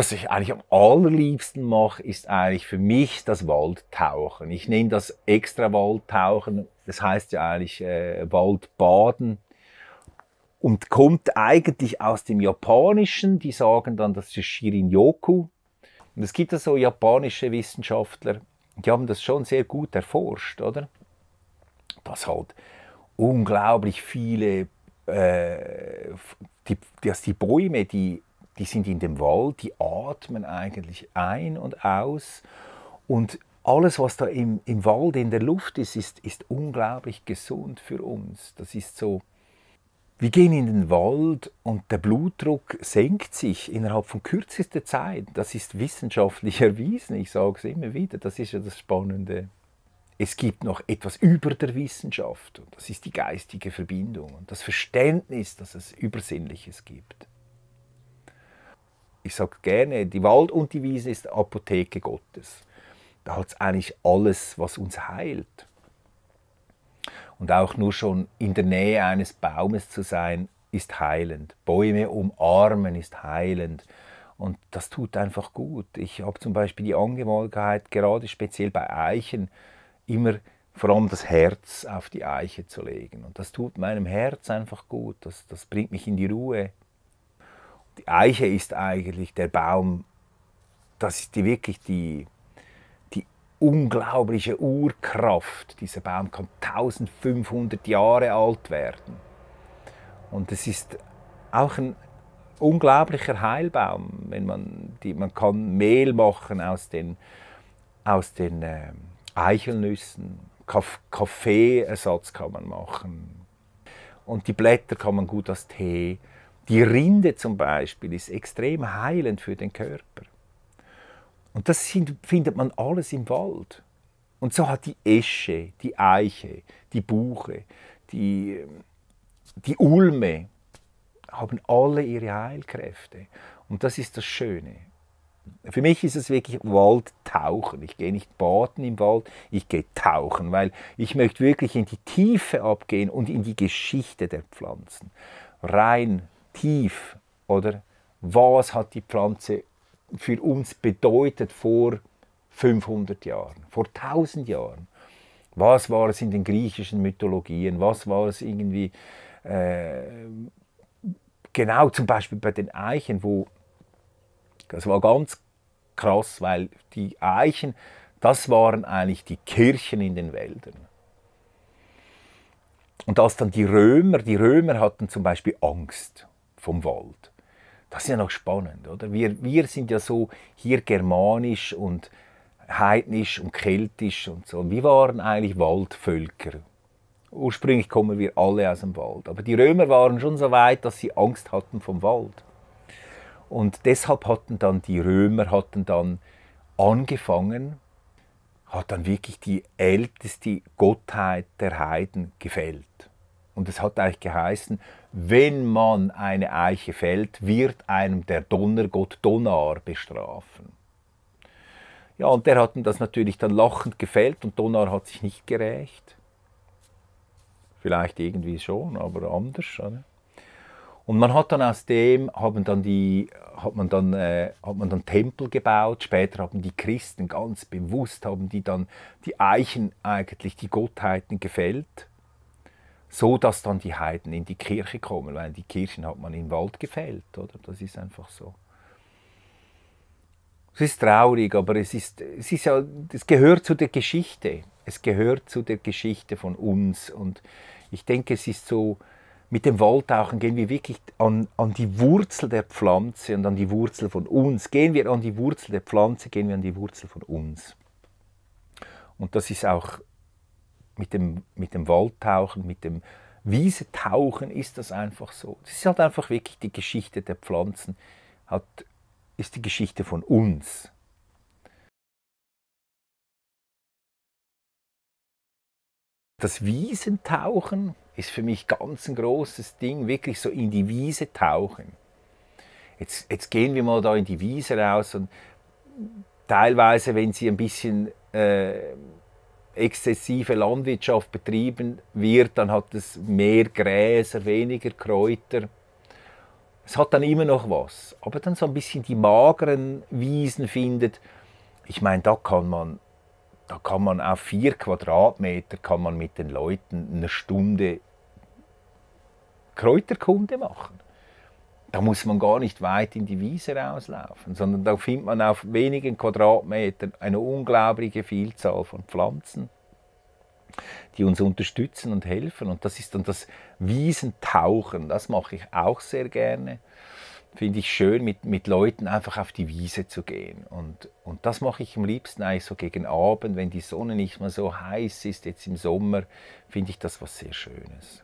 was ich eigentlich am allerliebsten mache, ist eigentlich für mich das Waldtauchen. Ich nehme das extra Waldtauchen, das heißt ja eigentlich äh, Waldbaden und kommt eigentlich aus dem Japanischen, die sagen dann, das ist Shirin-yoku. Und es gibt ja so japanische Wissenschaftler, die haben das schon sehr gut erforscht, oder? Dass halt unglaublich viele, äh, die, dass die Bäume, die die sind in dem Wald, die atmen eigentlich ein und aus. Und alles, was da im, im Wald, in der Luft ist, ist, ist unglaublich gesund für uns. Das ist so, wir gehen in den Wald und der Blutdruck senkt sich innerhalb von kürzester Zeit. Das ist wissenschaftlich erwiesen, ich sage es immer wieder, das ist ja das Spannende. Es gibt noch etwas über der Wissenschaft und das ist die geistige Verbindung und das Verständnis, dass es Übersinnliches gibt ich sage gerne, die Wald und die Wiese ist die Apotheke Gottes. Da hat es eigentlich alles, was uns heilt. Und auch nur schon in der Nähe eines Baumes zu sein, ist heilend. Bäume umarmen ist heilend. Und das tut einfach gut. Ich habe zum Beispiel die Angewohnheit, gerade speziell bei Eichen, immer vor allem das Herz auf die Eiche zu legen. Und das tut meinem Herz einfach gut. Das, das bringt mich in die Ruhe die Eiche ist eigentlich der Baum, das ist die, wirklich die, die unglaubliche Urkraft. Dieser Baum kann 1500 Jahre alt werden. Und es ist auch ein unglaublicher Heilbaum. Wenn man, die, man kann Mehl machen aus den, aus den äh, Eichelnüssen, Kaff, Kaffeeersatz kann man machen. Und die Blätter kann man gut als Tee die Rinde zum Beispiel ist extrem heilend für den Körper. Und das findet man alles im Wald. Und so hat die Esche, die Eiche, die Buche, die, die Ulme, haben alle ihre Heilkräfte. Und das ist das Schöne. Für mich ist es wirklich Waldtauchen. Ich gehe nicht baden im Wald, ich gehe tauchen, weil ich möchte wirklich in die Tiefe abgehen und in die Geschichte der Pflanzen. Rein tief, oder? Was hat die Pflanze für uns bedeutet vor 500 Jahren, vor 1000 Jahren? Was war es in den griechischen Mythologien? Was war es irgendwie äh, genau zum Beispiel bei den Eichen, wo das war ganz krass, weil die Eichen, das waren eigentlich die Kirchen in den Wäldern. Und als dann die Römer, die Römer hatten zum Beispiel Angst vom Wald. Das ist ja noch spannend, oder? Wir, wir sind ja so hier germanisch und heidnisch und keltisch und so. Wir waren eigentlich Waldvölker. Ursprünglich kommen wir alle aus dem Wald. Aber die Römer waren schon so weit, dass sie Angst hatten vom Wald. Und deshalb hatten dann die Römer hatten dann angefangen, hat dann wirklich die älteste Gottheit der Heiden gefällt. Und es hat eigentlich geheißen, wenn man eine Eiche fällt, wird einem der Donnergott Donar bestrafen. Ja, und der hat ihm das natürlich dann lachend gefällt und Donar hat sich nicht gerecht. Vielleicht irgendwie schon, aber anders. Oder? Und man hat dann aus dem, haben dann die, hat, man dann, äh, hat man dann Tempel gebaut, später haben die Christen ganz bewusst, haben die dann die Eichen eigentlich, die Gottheiten gefällt so dass dann die Heiden in die Kirche kommen, weil die Kirchen hat man im Wald gefällt, oder? Das ist einfach so. Es ist traurig, aber es, ist, es, ist ja, es gehört zu der Geschichte. Es gehört zu der Geschichte von uns. Und ich denke, es ist so, mit dem Waldtauchen gehen wir wirklich an, an die Wurzel der Pflanze und an die Wurzel von uns. Gehen wir an die Wurzel der Pflanze, gehen wir an die Wurzel von uns. Und das ist auch mit dem, mit dem Waldtauchen, mit dem Wiesentauchen ist das einfach so. Das ist halt einfach wirklich die Geschichte der Pflanzen, hat, ist die Geschichte von uns. Das Wiesentauchen ist für mich ganz ein großes Ding, wirklich so in die Wiese tauchen. Jetzt, jetzt gehen wir mal da in die Wiese raus und teilweise, wenn sie ein bisschen äh, exzessive Landwirtschaft betrieben wird, dann hat es mehr Gräser, weniger Kräuter. Es hat dann immer noch was, aber dann so ein bisschen die mageren Wiesen findet. Ich meine, da kann man, da kann man auf vier Quadratmeter kann man mit den Leuten eine Stunde Kräuterkunde machen da muss man gar nicht weit in die Wiese rauslaufen, sondern da findet man auf wenigen Quadratmetern eine unglaubliche Vielzahl von Pflanzen, die uns unterstützen und helfen. Und das ist dann das Wiesentauchen, das mache ich auch sehr gerne. Finde ich schön, mit, mit Leuten einfach auf die Wiese zu gehen. Und, und das mache ich am liebsten eigentlich so gegen Abend, wenn die Sonne nicht mehr so heiß ist, jetzt im Sommer, finde ich das was sehr Schönes.